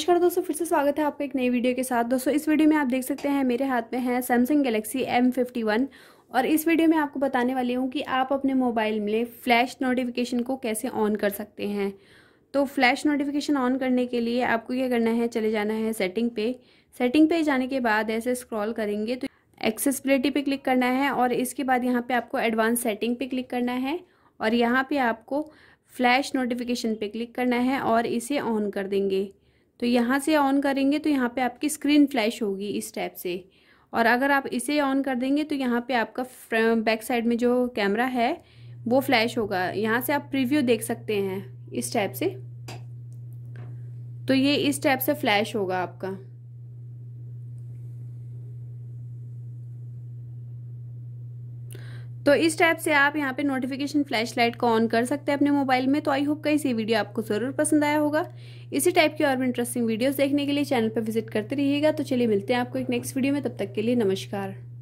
नमस्कार दोस्तों फिर से स्वागत है आपका एक नई वीडियो के साथ दोस्तों इस वीडियो में आप देख सकते हैं मेरे हाथ में है Samsung Galaxy M fifty one और इस वीडियो में आपको बताने वाली हूँ कि आप अपने मोबाइल में फ्लैश नोटिफिकेशन को कैसे ऑन कर सकते हैं तो फ्लैश नोटिफिकेशन ऑन करने के लिए आपको क्या करना है चले जाना है सेटिंग पे सेटिंग पे जाने के बाद ऐसे स्क्रॉल करेंगे तो एक्सेसिबिलिटी पे क्लिक करना है और इसके बाद यहाँ पे आपको एडवांस सेटिंग पे क्लिक करना है और यहाँ पे आपको फ्लैश नोटिफिकेशन पे क्लिक करना है और इसे ऑन कर देंगे तो यहाँ से ऑन करेंगे तो यहाँ पे आपकी स्क्रीन फ्लैश होगी इस टाइप से और अगर आप इसे ऑन कर देंगे तो यहाँ पे आपका बैक साइड में जो कैमरा है वो फ्लैश होगा यहाँ से आप प्रीव्यू देख सकते हैं इस टाइप से तो ये इस टाइप से फ्लैश होगा आपका तो इस टाइप से आप यहाँ पे नोटिफिकेशन फ्लैशलाइट को ऑन कर सकते हैं अपने मोबाइल में तो आई होप कहीं से वीडियो आपको ज़रूर पसंद आया होगा इसी टाइप की और भी इंटरेस्टिंग वीडियोस देखने के लिए चैनल पर विजिट करते रहिएगा तो चलिए मिलते हैं आपको एक नेक्स्ट वीडियो में तब तक के लिए नमस्कार